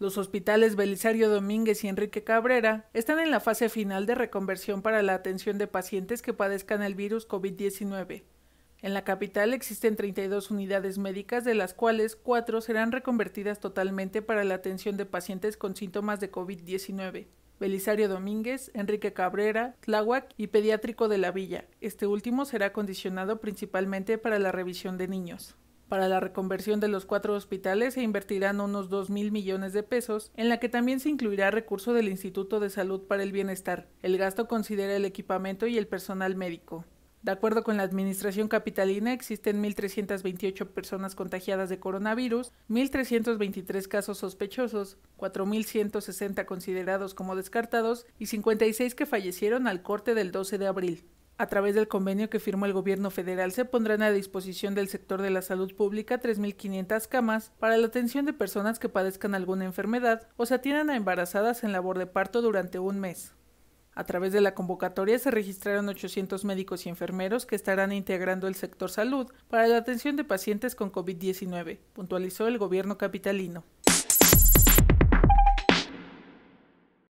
Los hospitales Belisario Domínguez y Enrique Cabrera están en la fase final de reconversión para la atención de pacientes que padezcan el virus COVID-19. En la capital existen 32 unidades médicas, de las cuales cuatro serán reconvertidas totalmente para la atención de pacientes con síntomas de COVID-19. Belisario Domínguez, Enrique Cabrera, Tláhuac y Pediátrico de la Villa. Este último será condicionado principalmente para la revisión de niños. Para la reconversión de los cuatro hospitales se invertirán unos 2 mil millones de pesos, en la que también se incluirá recurso del Instituto de Salud para el Bienestar. El gasto considera el equipamiento y el personal médico. De acuerdo con la Administración Capitalina, existen 1.328 personas contagiadas de coronavirus, 1.323 casos sospechosos, 4.160 considerados como descartados y 56 que fallecieron al corte del 12 de abril. A través del convenio que firmó el gobierno federal se pondrán a disposición del sector de la salud pública 3.500 camas para la atención de personas que padezcan alguna enfermedad o se atiendan a embarazadas en labor de parto durante un mes. A través de la convocatoria se registraron 800 médicos y enfermeros que estarán integrando el sector salud para la atención de pacientes con COVID-19, puntualizó el gobierno capitalino.